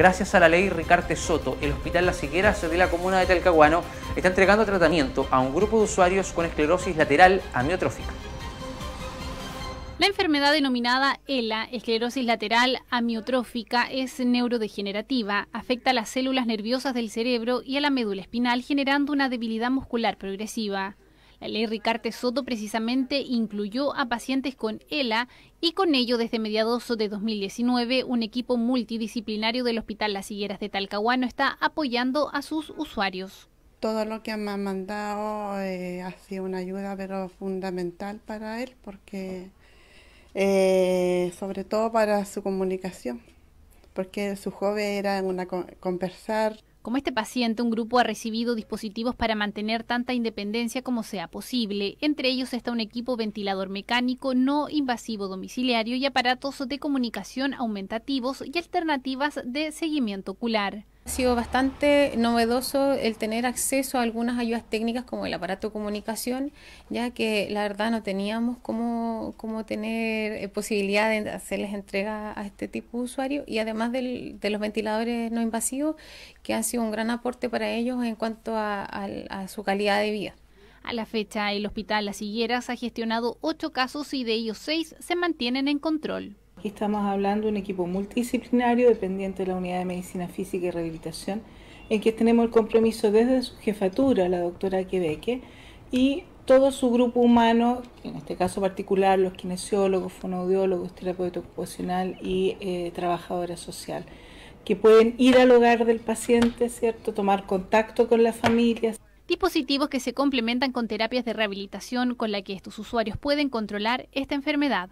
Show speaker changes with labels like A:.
A: Gracias a la ley Ricarte Soto, el Hospital La Higueras de la comuna de Talcahuano está entregando tratamiento a un grupo de usuarios con esclerosis lateral amiotrófica. La enfermedad denominada ELA, esclerosis lateral amiotrófica, es neurodegenerativa, afecta a las células nerviosas del cerebro y a la médula espinal generando una debilidad muscular progresiva. La ley Ricarte Soto precisamente incluyó a pacientes con ELA y con ello desde mediados de 2019 un equipo multidisciplinario del Hospital Las Higueras de Talcahuano está apoyando a sus usuarios.
B: Todo lo que me han mandado eh, ha sido una ayuda pero fundamental para él porque eh, sobre todo para su comunicación porque su joven era una conversar
A: como este paciente, un
B: grupo ha recibido dispositivos para
A: mantener tanta independencia como sea posible. Entre ellos está un equipo ventilador mecánico no invasivo domiciliario y aparatos de comunicación aumentativos y alternativas de seguimiento ocular.
C: Ha sido bastante novedoso el tener acceso a algunas ayudas técnicas como el aparato de comunicación, ya que la verdad no teníamos cómo, tener eh, posibilidad de hacerles entrega a este tipo de usuarios y además de los ventiladores no invasivos, que han sido un gran aporte para ellos en cuanto a, a
A: su calidad de vida. A la fecha, el hospital Las Higueras ha gestionado ocho casos y de ellos seis se mantienen en control.
D: Aquí estamos hablando de un equipo multidisciplinario dependiente de la Unidad de Medicina Física y Rehabilitación, en que tenemos el compromiso desde su jefatura, la doctora Quebeque, y todo su grupo humano, en este caso particular los kinesiólogos, fonoaudiólogos, terapeuta ocupacional y eh, trabajadora social, que pueden ir al hogar del paciente, ¿cierto? Tomar contacto con las familias
A: dispositivos que se complementan con terapias de rehabilitación con la que estos usuarios pueden controlar esta enfermedad.